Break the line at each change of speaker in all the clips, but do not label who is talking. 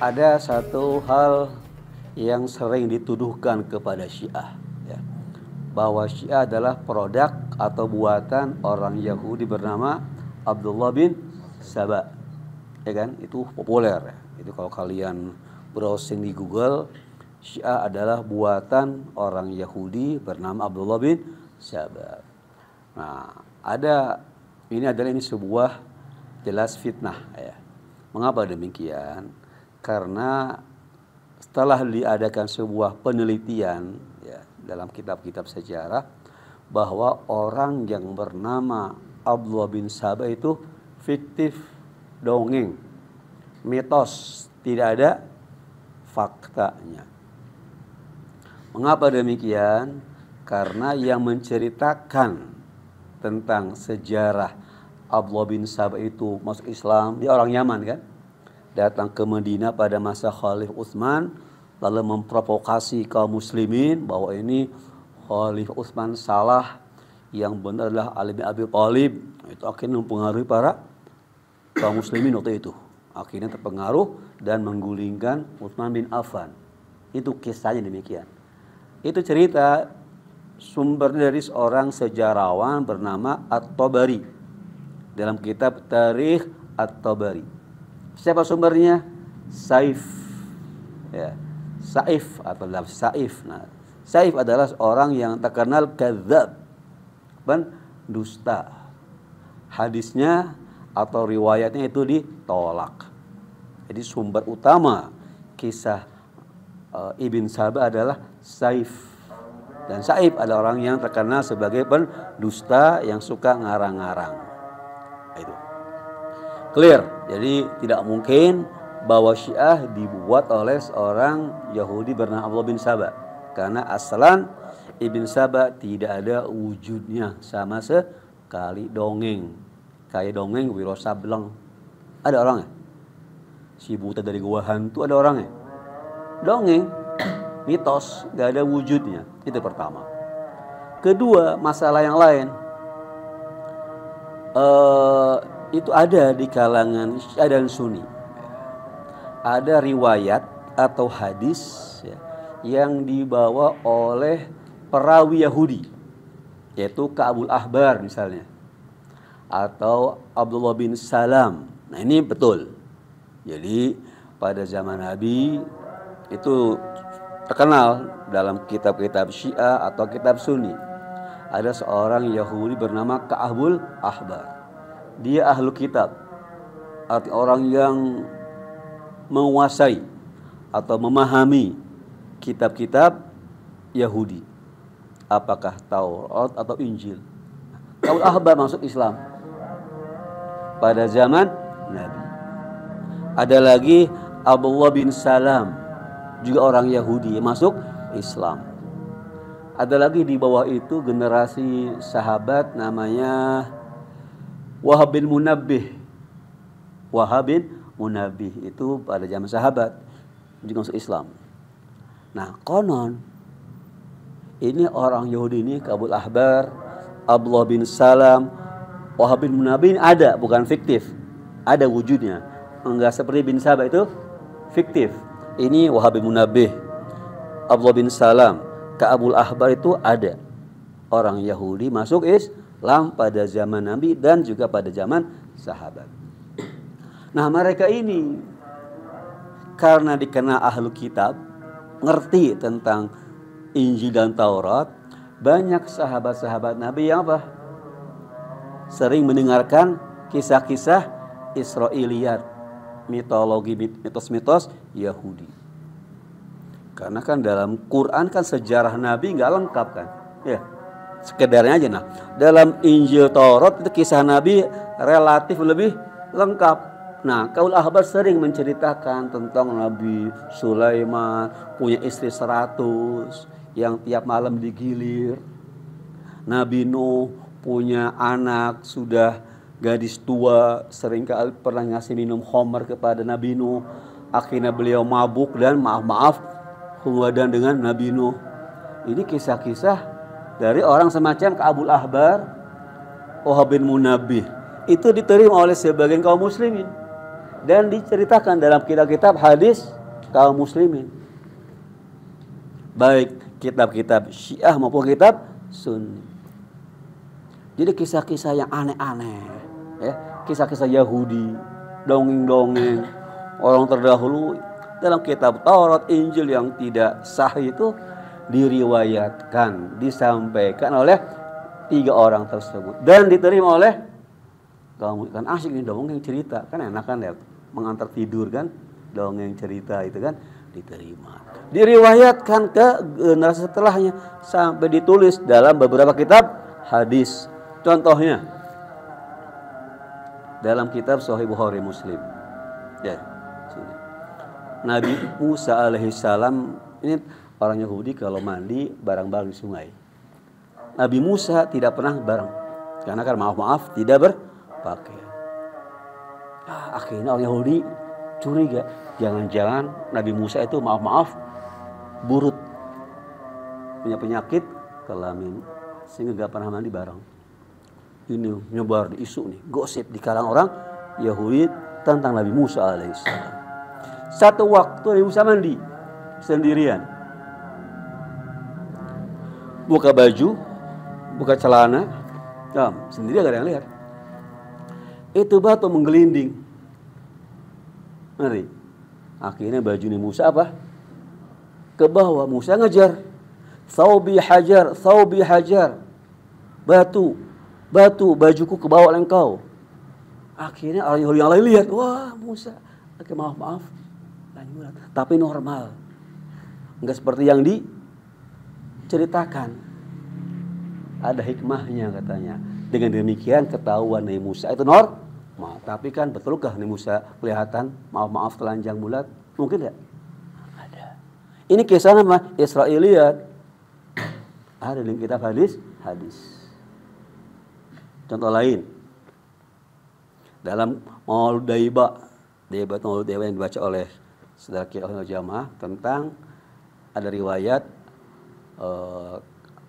ada satu hal yang sering dituduhkan kepada Syiah ya. bahwa Syiah adalah produk atau buatan orang Yahudi bernama Abdullah bin Saba ya kan itu populer ya. itu kalau kalian browsing di Google Syiah adalah buatan orang Yahudi bernama Abdullah bin Saba nah ada ini adalah ini sebuah jelas fitnah ya mengapa demikian karena setelah diadakan sebuah penelitian ya, dalam kitab-kitab sejarah bahwa orang yang bernama Abdullah bin Sabah itu fiktif, dongeng, mitos, tidak ada faktanya. Mengapa demikian? Karena yang menceritakan tentang sejarah Abdullah bin Sabah itu masuk Islam, dia orang Yaman kan? datang ke Medina pada masa Khalif Utsman lalu memprovokasi kaum muslimin bahwa ini Khalif Utsman salah yang benar adalah Ali bin Abi Thalib itu akhirnya mempengaruhi para kaum muslimin waktu itu akhirnya terpengaruh dan menggulingkan Utsman bin Affan itu kisahnya demikian itu cerita sumber dari seorang sejarawan bernama At-Tabari dalam kitab Tarikh At-Tabari Siapa sumbernya? Saif. Ya. Saif atau lafz Saif. Nah, Saif adalah orang yang terkenal kadzab. Ben, dusta. Hadisnya atau riwayatnya itu ditolak. Jadi sumber utama kisah e, Ibn Sabah adalah Saif. Dan Saif adalah orang yang terkenal sebagai pendusta yang suka ngarang-ngarang. Itu. Clear. Jadi tidak mungkin bahwa Syiah dibuat oleh seorang Yahudi bernama Abdullah bin Saba. Karena asalan Ibn Sabah tidak ada wujudnya sama sekali dongeng. Kayak dongeng Wiro Sableng. Ada orangnya. Si buta dari gua hantu ada orangnya. Dongeng, mitos, gak ada wujudnya. Itu pertama. Kedua, masalah yang lain. Uh, itu ada di kalangan Syiah dan Sunni. Ada riwayat atau hadis ya, yang dibawa oleh perawi Yahudi, yaitu Kaabul Ahbar misalnya, atau Abdullah bin Salam. Nah ini betul. Jadi pada zaman Nabi itu terkenal dalam kitab-kitab Syiah atau kitab Sunni. Ada seorang Yahudi bernama Kaabul Ahbar dia ahlu kitab arti orang yang menguasai atau memahami kitab-kitab Yahudi apakah Taurat atau Injil kaul ahbar masuk Islam pada zaman Nabi ada lagi Abdullah bin Salam juga orang Yahudi masuk Islam ada lagi di bawah itu generasi sahabat namanya Wahab bin Munabih. Wahab bin Munabih itu pada zaman sahabat juga masuk Islam. Nah, konon ini orang Yahudi ini Kabul Ahbar, Abdullah bin Salam, Wahab bin Munabih ini ada, bukan fiktif. Ada wujudnya. Enggak seperti bin Sabah itu fiktif. Ini Wahab bin Munabih, Abdullah bin Salam, Kabul Ahbar itu ada. Orang Yahudi masuk is Islam pada zaman Nabi dan juga pada zaman sahabat. Nah mereka ini karena dikenal ahlu kitab, ngerti tentang Injil dan Taurat, banyak sahabat-sahabat Nabi yang apa? Sering mendengarkan kisah-kisah Israiliyat, mitologi, mitos-mitos Yahudi. Karena kan dalam Quran kan sejarah Nabi nggak lengkap kan, ya sekedarnya aja nah dalam Injil Taurat itu kisah Nabi relatif lebih lengkap Nah, kaul ahbar sering menceritakan tentang Nabi Sulaiman punya istri seratus yang tiap malam digilir. Nabi Nuh punya anak sudah gadis tua seringkali pernah ngasih minum homer kepada Nabi Nuh. Akhirnya beliau mabuk dan maaf-maaf kemudian dengan Nabi Nuh. Ini kisah-kisah dari orang semacam Abu Ahbar, Wahab bin Munabih. Itu diterima oleh sebagian kaum muslimin dan diceritakan dalam kitab-kitab hadis kaum muslimin. Baik kitab-kitab Syiah maupun kitab Sunni. Jadi kisah-kisah yang aneh-aneh, ya, kisah-kisah Yahudi, dongeng-dongeng orang terdahulu dalam kitab Taurat, Injil yang tidak sah itu diriwayatkan, disampaikan oleh tiga orang tersebut dan diterima oleh kamu kan asik nih dongeng cerita kan enak kan ya mengantar tidur kan dongeng cerita itu kan diterima diriwayatkan ke generasi setelahnya sampai ditulis dalam beberapa kitab hadis contohnya dalam kitab Sahih Bukhari Muslim ya sini. Nabi Musa alaihissalam ini orang Yahudi kalau mandi barang-barang di sungai. Nabi Musa tidak pernah bareng karena kan maaf-maaf tidak berpakaian. Ah, akhirnya orang Yahudi curiga, jangan-jangan Nabi Musa itu maaf-maaf burut punya penyakit kelamin sehingga gak pernah mandi bareng. Ini nyebar di isu nih, gosip di kalangan orang Yahudi tentang Nabi Musa alaihissalam. Satu waktu Nabi Musa mandi sendirian buka baju, buka celana, ya, sendiri agak ada yang lihat. Itu batu menggelinding. Mari. Akhirnya baju ini Musa apa? Ke bawah Musa ngejar. Saubi hajar, saubi hajar. Batu, batu, bajuku ke bawah engkau. Akhirnya orang yang lain lihat, wah Musa. Oke maaf maaf, tapi normal. Enggak seperti yang di ceritakan. Ada hikmahnya katanya. Dengan demikian ketahuan Nabi Musa itu normal. Tapi kan betulkah Nabi Musa kelihatan maaf-maaf telanjang bulat? Mungkin nggak? Ada. Ini kisah nama Israeliat. Ada di kitab hadis, hadis. Contoh lain. Dalam Maul Daiba, Daiba al Daiba yang dibaca oleh saudara Kiai Jamaah tentang ada riwayat uh,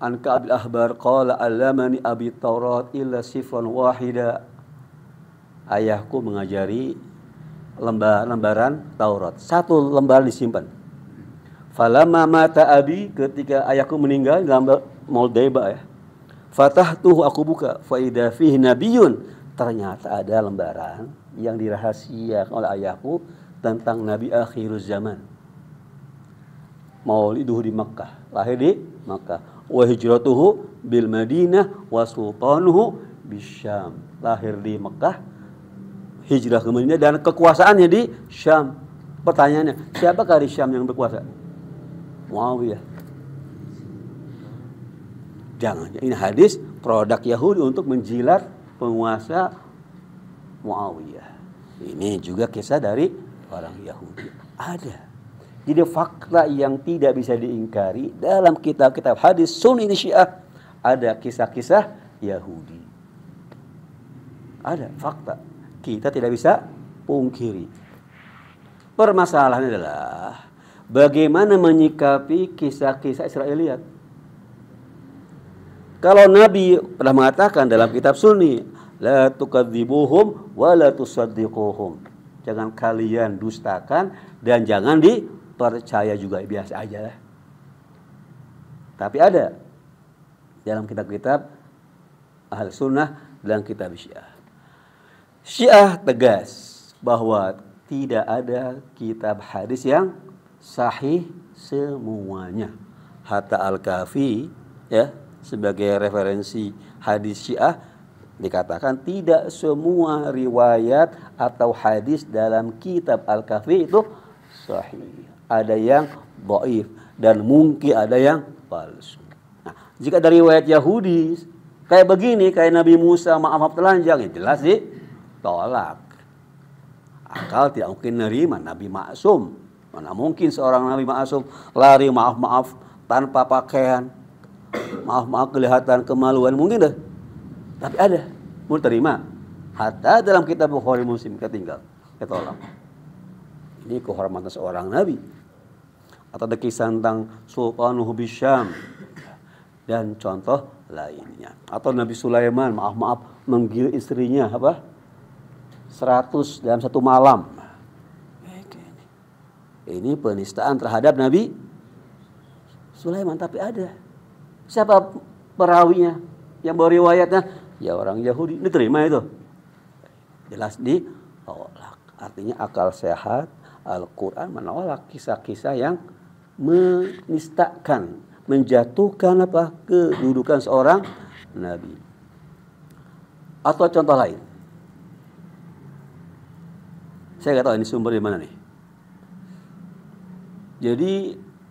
an Ka'ab al-Ahbar qala allamani abi Taurat illa sifran wahida ayahku mengajari lembar lembaran Taurat satu lembar disimpan falama mata abi ketika ayahku meninggal dalam Moldeba ya fatah tuh aku buka faida fihi nabiyun ternyata ada lembaran yang dirahasiakan oleh ayahku tentang nabi akhir zaman mauliduhu di Makkah, lahir di Makkah. Wa hijratuhu bil Madinah wa sultanuhu bisyam. Lahir di Makkah, hijrah ke Madinah dan kekuasaannya di Syam. Pertanyaannya, siapa di Syam yang berkuasa? Muawiyah. Jangan. Ini hadis produk Yahudi untuk menjilat penguasa Muawiyah. Ini juga kisah dari orang Yahudi. Ada. Jadi fakta yang tidak bisa diingkari dalam kitab-kitab hadis Sunni Syiah ada kisah-kisah Yahudi. Ada fakta. Kita tidak bisa pungkiri. Permasalahannya adalah bagaimana menyikapi kisah-kisah Israeliat. Kalau Nabi pernah mengatakan dalam kitab Sunni, la tukadzibuhum wa la tusaddiquhum. Jangan kalian dustakan dan jangan di percaya juga biasa aja lah. Tapi ada dalam kitab-kitab al Sunnah dalam kitab Syiah. Syiah tegas bahwa tidak ada kitab hadis yang sahih semuanya. Hatta Al-Kafi ya sebagai referensi hadis Syiah dikatakan tidak semua riwayat atau hadis dalam kitab Al-Kafi itu sahih ada yang doif dan mungkin ada yang palsu. Nah, jika dari riwayat Yahudi kayak begini, kayak Nabi Musa maaf maaf telanjang, ya jelas sih tolak. Akal tidak mungkin nerima Nabi maksum. Mana mungkin seorang Nabi maksum lari maaf maaf tanpa pakaian, maaf maaf kelihatan kemaluan mungkin deh. Tapi ada, mau terima. Hatta dalam kitab Bukhari Muslim ketinggal, ketolak. Ini kehormatan seorang Nabi atau ada tentang Sultan Hubisham dan contoh lainnya. Atau Nabi Sulaiman, maaf-maaf, menggil istrinya apa? 100 dalam satu malam. Ini penistaan terhadap Nabi Sulaiman, tapi ada. Siapa perawinya yang riwayatnya? Ya orang Yahudi, ini terima itu. Jelas tolak Artinya akal sehat, Al-Quran menolak kisah-kisah yang menistakan, menjatuhkan apa kedudukan seorang nabi. Atau contoh lain. Saya nggak tahu ini sumber di mana nih. Jadi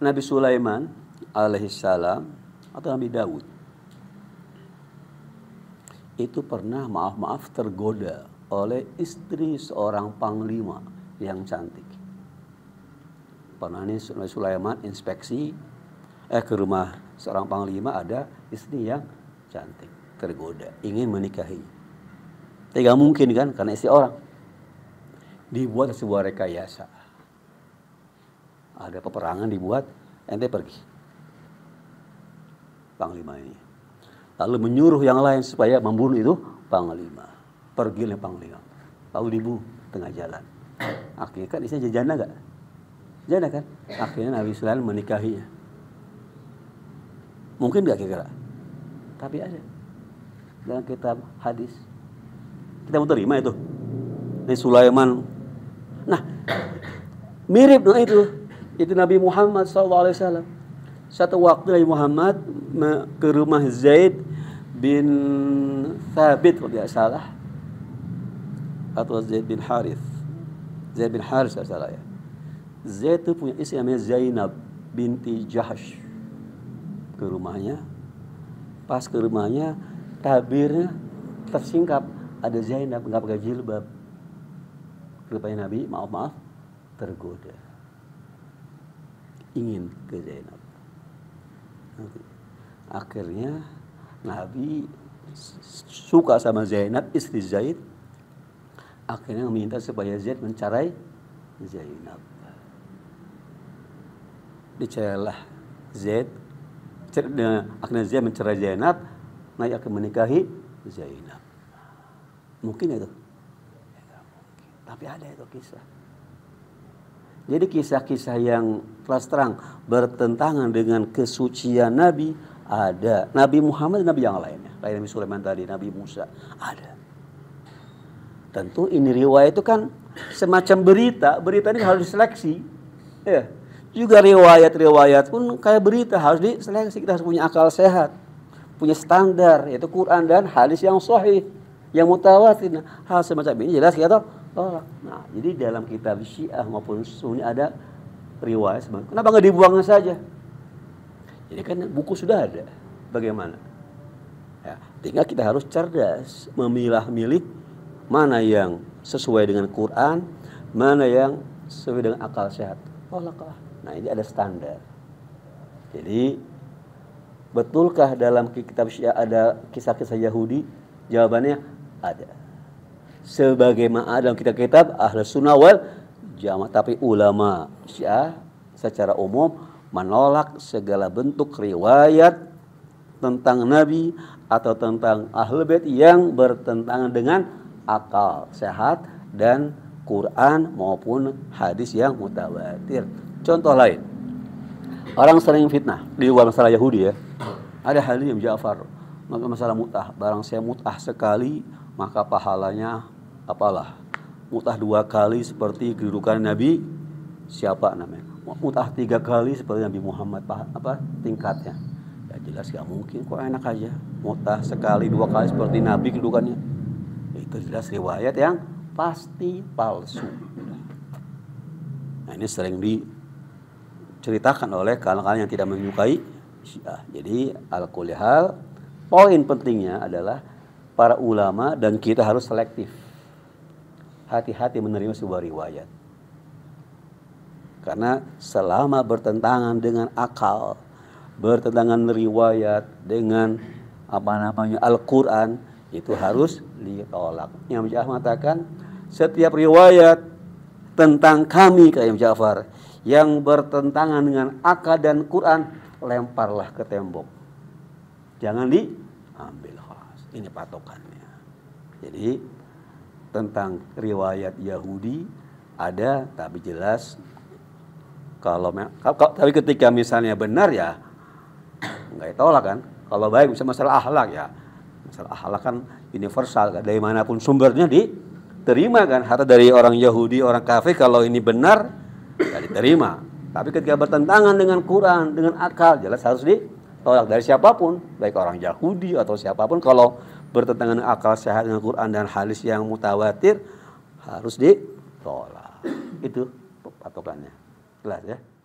Nabi Sulaiman alaihissalam atau Nabi Daud itu pernah maaf-maaf tergoda oleh istri seorang panglima yang cantik pernah ini Sulaiman inspeksi eh ke rumah seorang panglima ada istri yang cantik tergoda ingin menikahi tidak mungkin kan karena istri orang dibuat sebuah rekayasa ada peperangan dibuat ente pergi panglima ini lalu menyuruh yang lain supaya membunuh itu panglima pergi pergilah panglima lalu dibunuh tengah jalan akhirnya kan istri jejana gak Janda ya kan? Akhirnya Nabi Sulaiman menikahinya. Mungkin nggak kira-kira. Tapi ada dalam kitab hadis. Kita mau terima itu. Nabi Sulaiman. Nah, mirip dengan itu. Itu Nabi Muhammad SAW. Satu waktu Nabi Muhammad ke rumah Zaid bin Thabit kalau tidak salah atau Zaid bin Harith Zaid bin Harith saya salah ya Zaid itu punya istri namanya Zainab binti Jahsh ke rumahnya pas ke rumahnya tabirnya tersingkap ada Zainab nggak pakai jilbab rupanya Nabi maaf maaf tergoda ingin ke Zainab akhirnya Nabi suka sama Zainab istri Zaid akhirnya meminta supaya Zaid mencarai Zainab diceralah Z akhirnya Zaid mencerai Zainab naik akan menikahi Zainab mungkin itu ya, tapi ada itu kisah jadi kisah-kisah yang terus terang bertentangan dengan kesucian Nabi ada Nabi Muhammad Nabi yang lainnya kayak Nabi Sulaiman tadi Nabi Musa ada tentu ini riwayat itu kan semacam berita berita ini harus diseleksi ya juga riwayat-riwayat pun kayak berita harus diseleksi. Kita harus punya akal sehat, punya standar yaitu Quran dan hadis yang sahih, yang mutawatir. Nah, hal semacam ini jelas kita tolak. Nah, jadi dalam kitab Syiah maupun Sunni ada riwayat semacam. Kenapa nggak dibuangnya saja? Jadi kan buku sudah ada. Bagaimana? Ya, tinggal kita harus cerdas memilah-milih mana yang sesuai dengan Quran, mana yang sesuai dengan akal sehat. Tolaklah. Nah ini ada standar. Jadi betulkah dalam kitab Syiah ada kisah-kisah Yahudi? Jawabannya ada. Sebagaimana dalam kitab-kitab ahli sunnah wal jamaah tapi ulama Syiah secara umum menolak segala bentuk riwayat tentang Nabi atau tentang ahli Bait yang bertentangan dengan akal sehat dan Quran maupun hadis yang mutawatir. Contoh lain. Orang sering fitnah di luar masalah Yahudi ya. Ada Halim Ja'far maka masalah mutah. Barang saya mutah sekali maka pahalanya apalah. Mutah dua kali seperti kedudukan Nabi siapa namanya. Mutah tiga kali seperti Nabi Muhammad apa tingkatnya. Ya jelas gak mungkin kok enak aja. Mutah sekali dua kali seperti Nabi kedudukannya. Itu jelas riwayat yang pasti palsu. Nah ini sering di diceritakan oleh kalangan yang tidak menyukai Syiah. Jadi al kulihal poin pentingnya adalah para ulama dan kita harus selektif. Hati-hati menerima sebuah riwayat. Karena selama bertentangan dengan akal, bertentangan riwayat dengan apa namanya Al-Qur'an itu harus ditolak. Yang Ja'far mengatakan setiap riwayat tentang kami kayak Ja'far yang bertentangan dengan akal dan Quran lemparlah ke tembok. Jangan diambil khas Ini patokannya. Jadi tentang riwayat Yahudi ada tapi jelas kalau tapi ketika misalnya benar ya nggak ditolak kan. Kalau baik bisa masalah akhlak ya. Masalah akhlak kan universal kan. Dari manapun sumbernya diterima kan. Harta dari orang Yahudi, orang kafir kalau ini benar tidak diterima. Tapi ketika bertentangan dengan Quran, dengan akal, jelas harus ditolak dari siapapun, baik orang Yahudi atau siapapun. Kalau bertentangan dengan akal sehat dengan Quran dan hadis yang mutawatir, harus ditolak. Itu patokannya. Jelas ya.